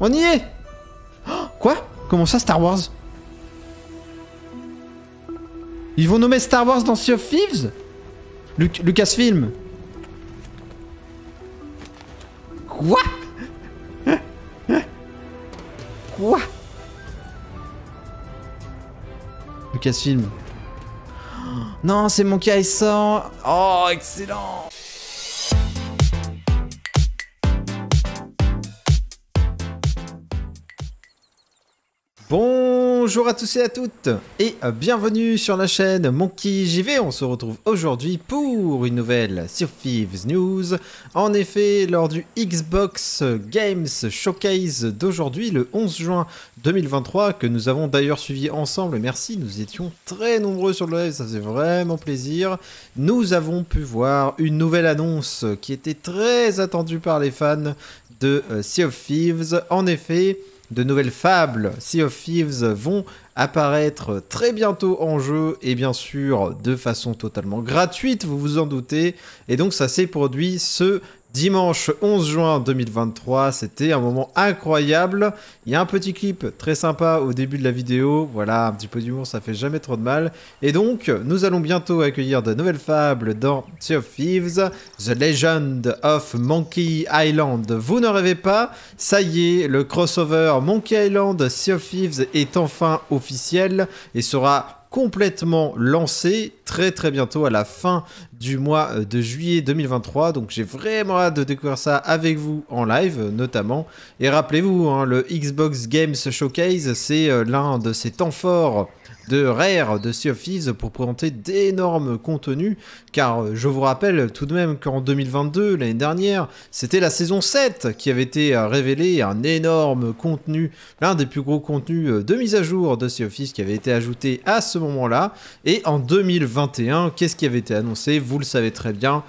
On y est Quoi Comment ça, Star Wars Ils vont nommer Star Wars dans Sea of Thieves Lucasfilm Quoi Quoi Lucasfilm. Non, c'est mon caisson. Oh, excellent Bonjour à tous et à toutes et bienvenue sur la chaîne Monkey JV. On se retrouve aujourd'hui pour une nouvelle of Thieves News. En effet, lors du Xbox Games Showcase d'aujourd'hui, le 11 juin 2023, que nous avons d'ailleurs suivi ensemble, merci, nous étions très nombreux sur le live, ça fait vraiment plaisir. Nous avons pu voir une nouvelle annonce qui était très attendue par les fans de euh, Sea of Thieves. En effet, de nouvelles fables, Sea of Thieves, vont apparaître très bientôt en jeu et bien sûr de façon totalement gratuite, vous vous en doutez. Et donc ça s'est produit ce dimanche 11 juin 2023. C'était un moment incroyable. Il y a un petit clip très sympa au début de la vidéo. Voilà, un petit peu d'humour, ça fait jamais trop de mal. Et donc, nous allons bientôt accueillir de nouvelles fables dans Sea of Thieves, The Legend of Monkey Island. Vous ne rêvez pas Ça y est, le crossover Monkey Island Sea of Thieves est enfin officiel et sera complètement lancé très très bientôt à la fin du mois euh, de juillet 2023. Donc j'ai vraiment hâte de découvrir ça avec vous en live notamment. Et rappelez-vous, hein, le Xbox Games Showcase, c'est euh, l'un de ces temps forts de Rare, de Sea of Thieves, pour présenter d'énormes contenus, car euh, je vous rappelle tout de même qu'en 2022, l'année dernière, c'était la saison 7 qui avait été euh, révélée, un énorme contenu, l'un des plus gros contenus euh, de mise à jour de Sea of Thieves qui avait été ajouté à ce moment-là, et en 2021, qu'est-ce qui avait été annoncé Vous le savez très bien,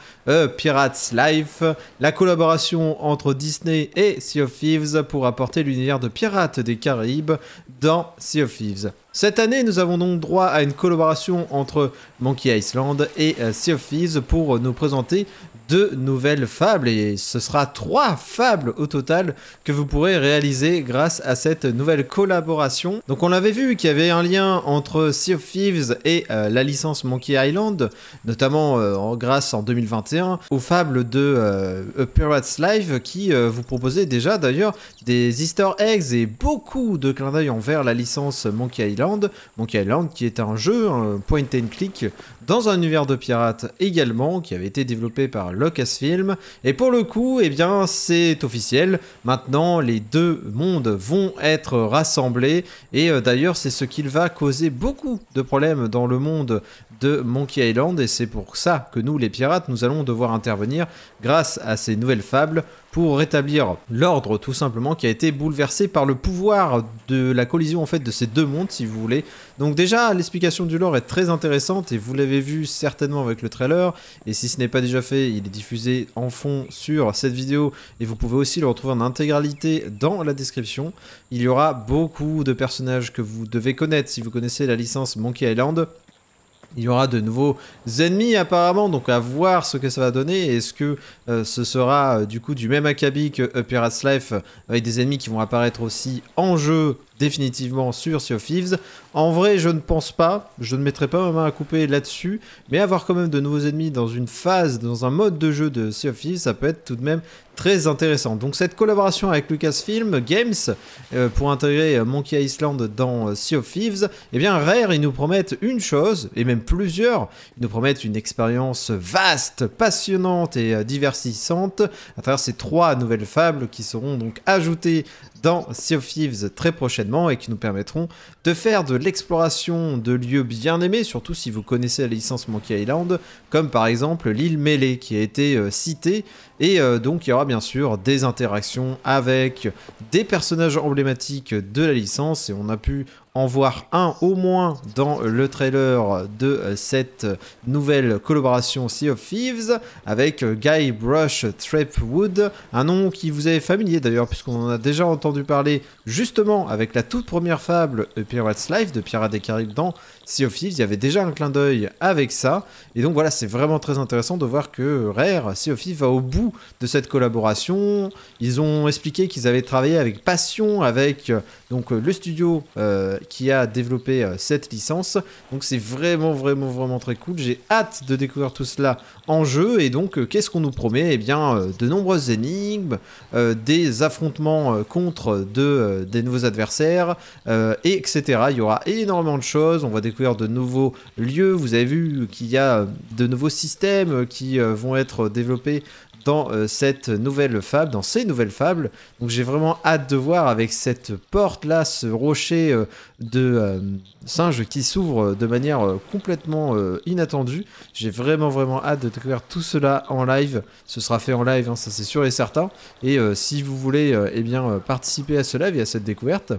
Pirates Life, la collaboration entre Disney et Sea of Thieves pour apporter l'univers de Pirates des Caraïbes dans Sea of Thieves. Cette année, nous avons donc droit à une collaboration entre Monkey Island et euh, Sea of pour nous présenter deux nouvelles fables et ce sera trois fables au total que vous pourrez réaliser grâce à cette nouvelle collaboration. Donc on l'avait vu qu'il y avait un lien entre Sea of Thieves et euh, la licence Monkey Island, notamment euh, grâce en 2021 aux fables de euh, Pirate's Life qui vous proposait déjà d'ailleurs des easter eggs et beaucoup de clins d'œil envers la licence Monkey Island. Monkey Island qui est un jeu, point and click dans un univers de pirates également qui avait été développé par casse-film Et pour le coup, eh bien, c'est officiel. Maintenant, les deux mondes vont être rassemblés. Et euh, d'ailleurs, c'est ce qui va causer beaucoup de problèmes dans le monde de Monkey Island. Et c'est pour ça que nous, les pirates, nous allons devoir intervenir grâce à ces nouvelles fables pour rétablir l'ordre tout simplement qui a été bouleversé par le pouvoir de la collision en fait de ces deux mondes si vous voulez. Donc déjà l'explication du lore est très intéressante et vous l'avez vu certainement avec le trailer et si ce n'est pas déjà fait il est diffusé en fond sur cette vidéo et vous pouvez aussi le retrouver en intégralité dans la description. Il y aura beaucoup de personnages que vous devez connaître si vous connaissez la licence Monkey Island. Il y aura de nouveaux ennemis apparemment, donc à voir ce que ça va donner. Est-ce que euh, ce sera euh, du coup du même acabit que Pirate's Life, euh, avec des ennemis qui vont apparaître aussi en jeu définitivement sur Sea of Thieves. En vrai, je ne pense pas, je ne mettrai pas ma main à couper là-dessus, mais avoir quand même de nouveaux ennemis dans une phase, dans un mode de jeu de Sea of Thieves, ça peut être tout de même très intéressant. Donc cette collaboration avec Lucasfilm Games euh, pour intégrer euh, Monkey Island dans euh, Sea of Thieves, eh bien Rare, ils nous promettent une chose, et même plusieurs, ils nous promettent une expérience vaste, passionnante et diversissante à travers ces trois nouvelles fables qui seront donc ajoutées dans Sea of Thieves très prochainement et qui nous permettront de faire de l'exploration de lieux bien aimés, surtout si vous connaissez la licence Monkey Island, comme par exemple l'île Melee qui a été euh, citée et euh, donc il y aura bien sûr des interactions avec des personnages emblématiques de la licence. Et on a pu en voir un au moins dans le trailer de euh, cette nouvelle collaboration Sea of Thieves avec euh, Guy Brush Trapwood, un nom qui vous est familier d'ailleurs puisqu'on en a déjà entendu parler justement avec la toute première fable Pirate's Life de Pirates des Caraïbes dans Sea of Thieves, il y avait déjà un clin d'œil avec ça et donc voilà c'est vraiment très intéressant de voir que Rare, Sea of Thieves va au bout de cette collaboration. Ils ont expliqué qu'ils avaient travaillé avec passion avec euh, donc euh, le studio euh, qui a développé cette licence. Donc c'est vraiment vraiment vraiment très cool. J'ai hâte de découvrir tout cela en jeu. Et donc qu'est-ce qu'on nous promet Eh bien de nombreuses énigmes, des affrontements contre de, des nouveaux adversaires, et etc. Il y aura énormément de choses. On va découvrir de nouveaux lieux. Vous avez vu qu'il y a de nouveaux systèmes qui vont être développés dans euh, cette nouvelle fable, dans ces nouvelles fables. Donc j'ai vraiment hâte de voir avec cette porte-là, ce rocher euh, de euh, singe qui s'ouvre de manière complètement inattendue. J'ai vraiment vraiment hâte de découvrir tout cela en live. Ce sera fait en live, hein, ça c'est sûr et certain. Et si vous voulez eh bien, participer à ce live et à cette découverte,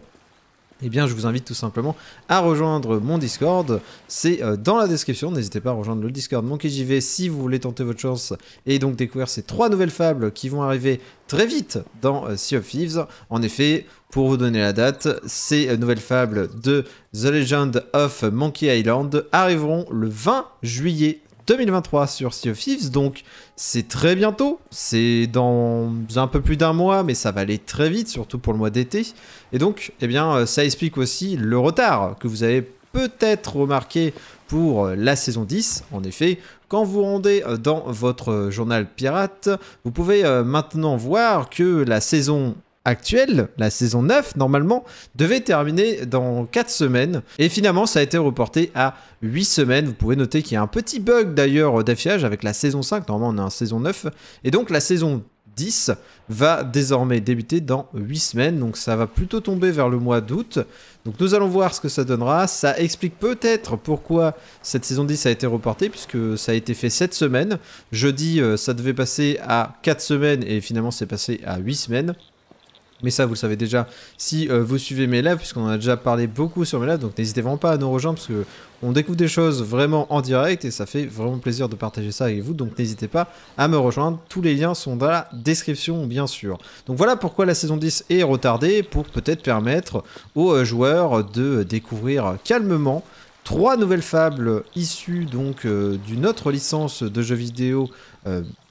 eh bien, je vous invite tout simplement à rejoindre mon Discord. C'est euh, dans la description. N'hésitez pas à rejoindre le Discord MonkeyJV si vous voulez tenter votre chance et donc découvrir ces trois nouvelles fables qui vont arriver très vite dans euh, Sea of Thieves. En effet, pour vous donner la date, ces euh, nouvelles fables de The Legend of Monkey Island arriveront le 20 juillet 2023 sur Sea of Thieves, donc c'est très bientôt, c'est dans un peu plus d'un mois, mais ça va aller très vite, surtout pour le mois d'été. Et donc, eh bien, euh, ça explique aussi le retard que vous avez peut-être remarqué pour euh, la saison 10. En effet, quand vous rendez euh, dans votre journal pirate, vous pouvez maintenant voir que la saison actuelle, la saison 9 normalement, devait terminer dans 4 semaines et finalement ça a été reporté à 8 semaines. Vous pouvez noter qu'il y a un petit bug d'ailleurs euh, d'affichage avec la saison 5, normalement on est en saison 9 et donc la saison 10 va désormais débuter dans 8 semaines, donc ça va plutôt tomber vers le mois d'août. Donc nous allons voir ce que ça donnera. Ça explique peut-être pourquoi cette saison 10 a été reportée, puisque ça a été fait 7 semaines. Jeudi, euh, ça devait passer à 4 semaines et finalement c'est passé à 8 semaines. Mais ça, vous le savez déjà si euh, vous suivez mes lives, puisqu'on a déjà parlé beaucoup sur mes lives, donc n'hésitez vraiment pas à nous rejoindre, parce qu'on découvre des choses vraiment en direct, et ça fait vraiment plaisir de partager ça avec vous, donc n'hésitez pas à me rejoindre. Tous les liens sont dans la description, bien sûr. Donc voilà pourquoi la saison 10 est retardée, pour peut-être permettre aux euh, joueurs de découvrir calmement trois nouvelles fables issues donc euh, d'une autre licence de jeux vidéo.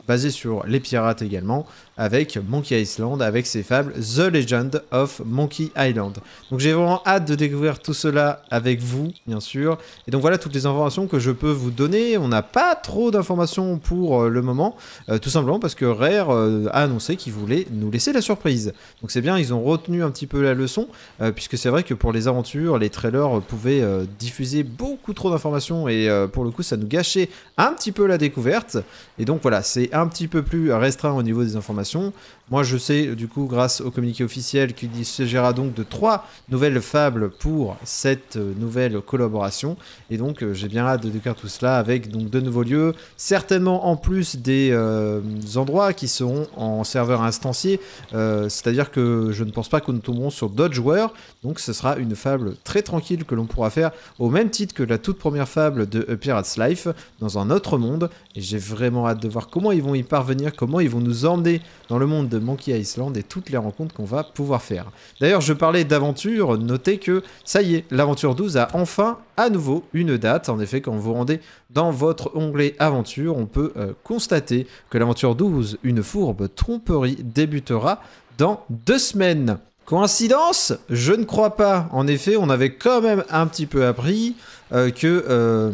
basée sur les pirates également, avec Monkey Island, avec ses fables The Legend of Monkey Island. Donc j'ai vraiment hâte de découvrir tout cela avec vous, bien sûr. Et donc voilà toutes les informations que je peux vous donner. On n'a pas trop d'informations pour euh, le moment, euh, tout simplement parce que Rare euh, a annoncé qu'il voulait nous laisser la surprise. Donc c'est bien, ils ont retenu un petit peu la leçon, puisque c'est vrai que pour les aventures, les trailers pouvaient diffuser beaucoup trop d'informations et pour le coup ça nous gâchait un petit peu la découverte. Et donc voilà, c'est un petit peu plus restreint au niveau des informations Merci. Moi, je sais, du coup, grâce au communiqué officiel, qu'il s'agira donc de trois nouvelles fables pour cette euh, nouvelle collaboration. Et donc, euh, j'ai bien hâte de découvrir tout cela avec donc de nouveaux lieux, certainement en plus des euh, endroits qui seront en serveur instancié. C'est-à-dire que je ne pense pas que nous tomberons sur d'autres joueurs. Donc, ce sera une fable très tranquille que l'on pourra faire au même titre que la toute première fable de Pirate's Life dans un autre monde. Et j'ai vraiment hâte de voir comment ils vont y parvenir, comment ils vont nous emmener dans le monde de de Monkey Island et toutes les rencontres qu'on va pouvoir faire. D'ailleurs, je parlais d'aventure, notez que ça y est, l'aventure 12 a enfin à nouveau une date. En effet, quand vous rendez dans votre onglet aventure, on peut euh, constater que l'aventure 12, une fourbe tromperie, débutera dans deux semaines. Coïncidence Je ne crois pas. En effet, on avait quand même un petit peu appris euh, que euh,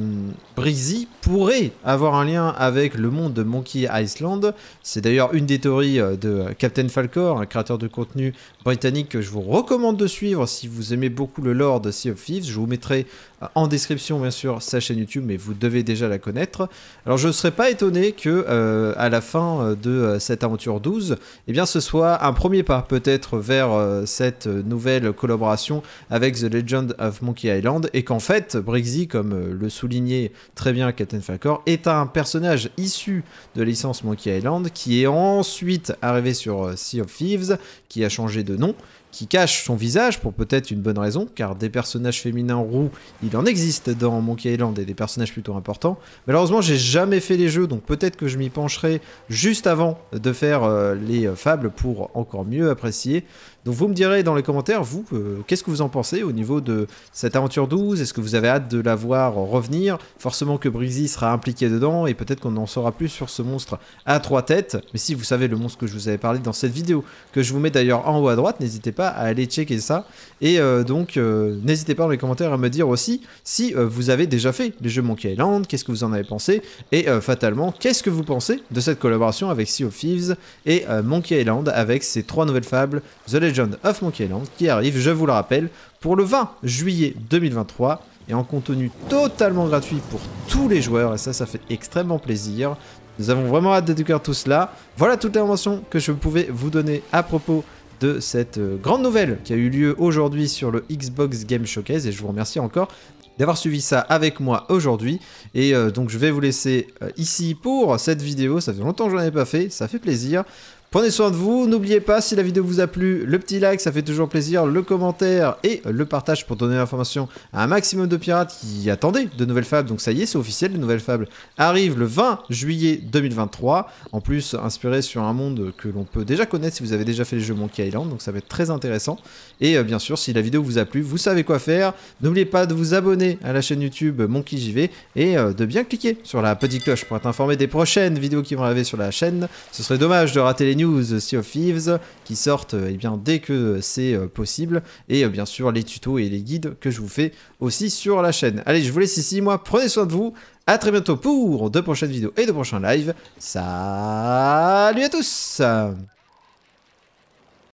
pourrait avoir un lien avec le monde de Monkey Island. C'est d'ailleurs une des théories euh, de Captain Falcor, un créateur de contenu britannique que je vous recommande de suivre si vous aimez beaucoup le lore de Sea of Thieves. Je vous mettrai euh, en description bien sûr sa chaîne YouTube, mais vous devez déjà la connaître. Alors je ne serais pas étonné que à la fin de cette aventure 12, eh bien ce soit un premier pas peut-être vers cette nouvelle collaboration avec The Legend of Monkey Island et qu'en fait Brizzy comme euh, le soulignait très bien Captain Falcor, est un personnage issu de la licence Monkey Island qui est ensuite arrivé sur euh, Sea of Thieves, qui a changé de nom qui cache son visage pour peut-être une bonne raison, car des personnages féminins roux, il en existe dans Monkey Island et des personnages plutôt importants. Malheureusement, j'ai jamais fait les jeux, donc peut-être que je m'y pencherai juste avant de faire euh, les euh, fables pour encore mieux apprécier. Donc vous me direz dans les commentaires, vous, euh, qu'est-ce que vous en pensez au niveau de cette aventure 12 Est-ce que vous avez hâte de la voir revenir Forcément que Brizzy sera impliqué dedans et peut-être qu'on en saura plus sur ce monstre à trois têtes. Mais si vous savez le monstre que je vous avais parlé dans cette vidéo, que je vous mets d'ailleurs en haut à droite, n'hésitez pas à aller checker ça. Et euh, donc, euh, n'hésitez pas dans les commentaires à me dire aussi si euh, vous avez déjà fait les jeux Monkey Island, qu'est-ce que vous en avez pensé, et fatalement, qu'est-ce que vous pensez de cette collaboration avec Sea of Thieves et Monkey Island avec ses trois nouvelles fables, The Legend of Monkey Island, qui arrive, je vous le rappelle, pour le 20 juillet 2023 et en contenu totalement gratuit pour tous les joueurs, et ça, ça fait extrêmement plaisir. Nous avons vraiment hâte de découvrir tout cela. Voilà toutes les mentions que je pouvais vous donner à propos de cette euh, grande nouvelle qui a eu lieu aujourd'hui sur le Xbox Game Showcase et je vous remercie encore d'avoir suivi ça avec moi aujourd'hui. Et euh, donc je vais vous laisser euh, ici pour cette vidéo. Ça fait longtemps que je n'en ai pas fait, ça fait plaisir. Prenez soin de vous. N'oubliez pas, si la vidéo vous a plu, le petit like, ça fait toujours plaisir, le commentaire et le partage pour donner l'information à un maximum de pirates qui attendaient de nouvelles fables. Donc ça y est, c'est officiel, les nouvelles fables arrivent le 20 juillet 2023. En plus, inspiré sur un monde que l'on peut déjà connaître si vous avez déjà fait les jeux Monkey Island. Donc ça va être très intéressant. Et euh, bien sûr, si la vidéo vous a plu, vous savez quoi faire. N'oubliez pas de vous abonner à la chaîne YouTube Monkey et euh, de bien cliquer sur la petite cloche pour être informé des prochaines vidéos qui vont arriver sur la chaîne. Ce serait dommage de rater les news news Sea of Thieves qui sortent et eh bien, dès que c'est euh, possible. Et euh, bien sûr, les tutos et les guides que je vous fais aussi sur la chaîne. Allez, je vous laisse ici, moi. Prenez soin de vous. À très bientôt pour de prochaines vidéos et de prochains lives. Salut à tous